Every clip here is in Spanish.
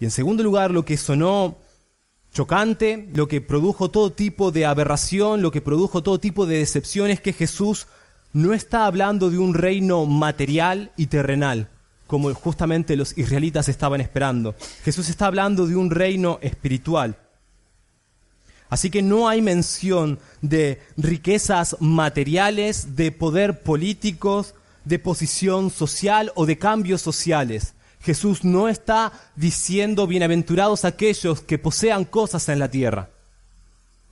Y en segundo lugar, lo que sonó chocante, lo que produjo todo tipo de aberración, lo que produjo todo tipo de decepción es que Jesús no está hablando de un reino material y terrenal, como justamente los israelitas estaban esperando. Jesús está hablando de un reino espiritual. Así que no hay mención de riquezas materiales, de poder políticos, de posición social o de cambios sociales. Jesús no está diciendo bienaventurados aquellos que posean cosas en la tierra.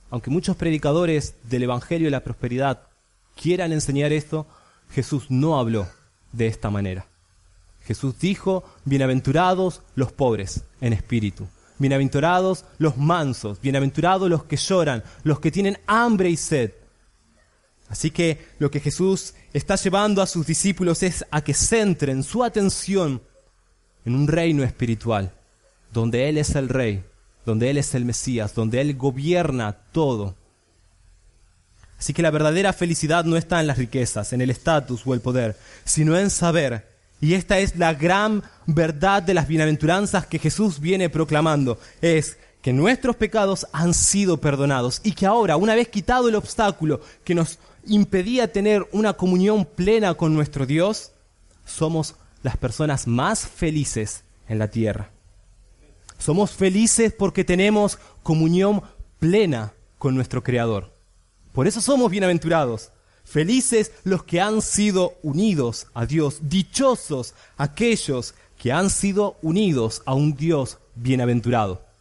Aunque muchos predicadores del Evangelio de la Prosperidad quieran enseñar esto, Jesús no habló de esta manera. Jesús dijo, bienaventurados los pobres en espíritu, bienaventurados los mansos, bienaventurados los que lloran, los que tienen hambre y sed. Así que lo que Jesús está llevando a sus discípulos es a que centren su atención en un reino espiritual, donde Él es el Rey, donde Él es el Mesías, donde Él gobierna todo. Así que la verdadera felicidad no está en las riquezas, en el estatus o el poder, sino en saber. Y esta es la gran verdad de las bienaventuranzas que Jesús viene proclamando. Es que nuestros pecados han sido perdonados y que ahora, una vez quitado el obstáculo que nos impedía tener una comunión plena con nuestro Dios, somos las personas más felices en la tierra. Somos felices porque tenemos comunión plena con nuestro Creador. Por eso somos bienaventurados. Felices los que han sido unidos a Dios. Dichosos aquellos que han sido unidos a un Dios bienaventurado.